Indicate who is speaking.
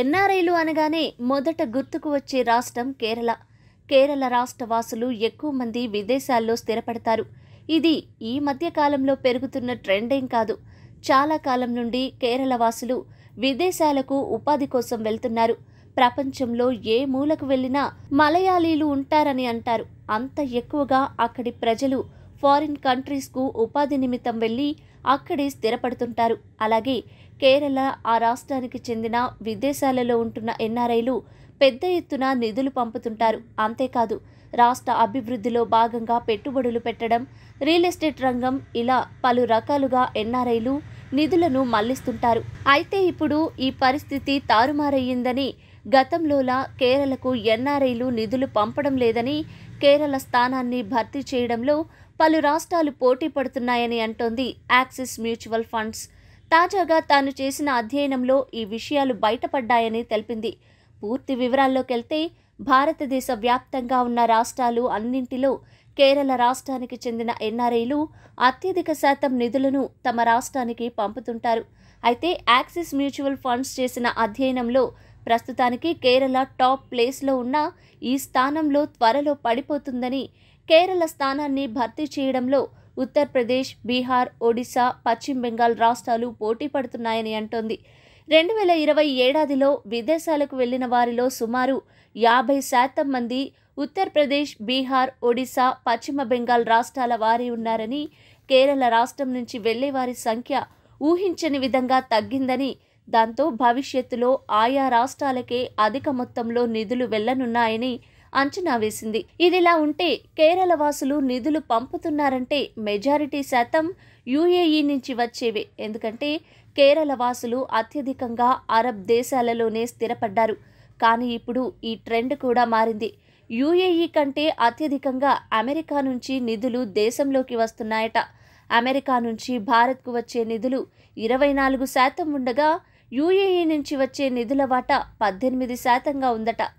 Speaker 1: ఎన్ఆర్ఐలు అనగానే మొదట గుర్తుకు వచ్చే రాష్ట్రం కేరళ కేరళ రాష్ట్ర వాసులు ఎక్కువ మంది విదేశాల్లో స్థిరపడతారు ఇది ఈ మధ్య కాలంలో పెరుగుతున్న ట్రెండేం కాదు చాలా కాలం నుండి కేరళ వాసులు విదేశాలకు ఉపాధి కోసం వెళ్తున్నారు ప్రపంచంలో ఏ మూలకు వెళ్ళినా మలయాళీలు ఉంటారని అంటారు అంత ఎక్కువగా అక్కడి ప్రజలు ఫారిన్ కంట్రీస్కు ఉపాధి నిమిత్తం వెళ్ళి అక్కడే స్థిరపడుతుంటారు అలాగే కేరళ ఆ రాష్ట్రానికి చెందిన విదేశాలలో ఉంటున్న ఎన్ఆర్ఐలు పెద్ద ఎత్తున నిధులు పంపుతుంటారు అంతేకాదు రాష్ట్ర అభివృద్ధిలో భాగంగా పెట్టుబడులు పెట్టడం రియల్ ఎస్టేట్ రంగం ఇలా పలు రకాలుగా ఎన్ఆర్ఐలు నిధులను మళ్లిస్తుంటారు అయితే ఇప్పుడు ఈ పరిస్థితి తారుమారయ్యిందని గతంలోలా కేరళకు ఎన్ఆర్ఐలు నిధులు పంపడం లేదని కేరళ స్థానాన్ని భర్తీ చేయడంలో పలు రాష్ట్రాలు పోటీ పడుతున్నాయని అంటోంది యాక్సిస్ మ్యూచువల్ ఫండ్స్ తాజాగా తాను చేసిన అధ్యయనంలో ఈ విషయాలు బయటపడ్డాయని తెలిపింది పూర్తి వివరాల్లోకెళ్తే భారతదేశ వ్యాప్తంగా ఉన్న రాష్ట్రాలు అన్నింటిలో కేరళ రాష్ట్రానికి చెందిన ఎన్ఆర్ఐలు అత్యధిక శాతం నిధులను తమ రాష్ట్రానికి పంపుతుంటారు అయితే యాక్సిస్ మ్యూచువల్ ఫండ్స్ చేసిన అధ్యయనంలో ప్రస్తుతానికి కేరళ టాప్ ప్లేస్లో ఉన్న ఈ స్థానంలో త్వరలో పడిపోతుందని కేరళ స్థానాన్ని భర్తీ చేయడంలో ఉత్తరప్రదేశ్ బీహార్ ఒడిశా పశ్చిమ బెంగాల్ రాష్ట్రాలు పోటీ పడుతున్నాయని అంటోంది రెండు వేల ఇరవై ఏడాదిలో విదేశాలకు వెళ్లిన వారిలో సుమారు యాభై శాతం మంది ఉత్తరప్రదేశ్ బీహార్ ఒడిశా పశ్చిమ బెంగాల్ రాష్ట్రాల వారి ఉన్నారని కేరళ రాష్ట్రం నుంచి వెళ్లే వారి సంఖ్య ఊహించని విధంగా తగ్గిందని దాంతో భవిష్యత్తులో ఆయా రాష్ట్రాలకే అధిక మొత్తంలో నిధులు వెళ్లనున్నాయని అంచనా వేసింది ఇదిలా ఉంటే కేరళ వాసులు నిధులు పంపుతున్నారంటే మెజారిటీ శాతం యూఏఈ నుంచి వచ్చేవే ఎందుకంటే కేరళ వాసులు అత్యధికంగా అరబ్ దేశాలలోనే స్థిరపడ్డారు కానీ ఇప్పుడు ఈ ట్రెండ్ కూడా మారింది యూఏఈ కంటే అత్యధికంగా అమెరికా నుంచి నిధులు దేశంలోకి వస్తున్నాయట అమెరికా నుంచి భారత్కు వచ్చే నిధులు ఇరవై నాలుగు శాతం ఉండగా యుఏఈ నుంచి వచ్చే నిధుల వాటా పద్దెనిమిది శాతంగా ఉందట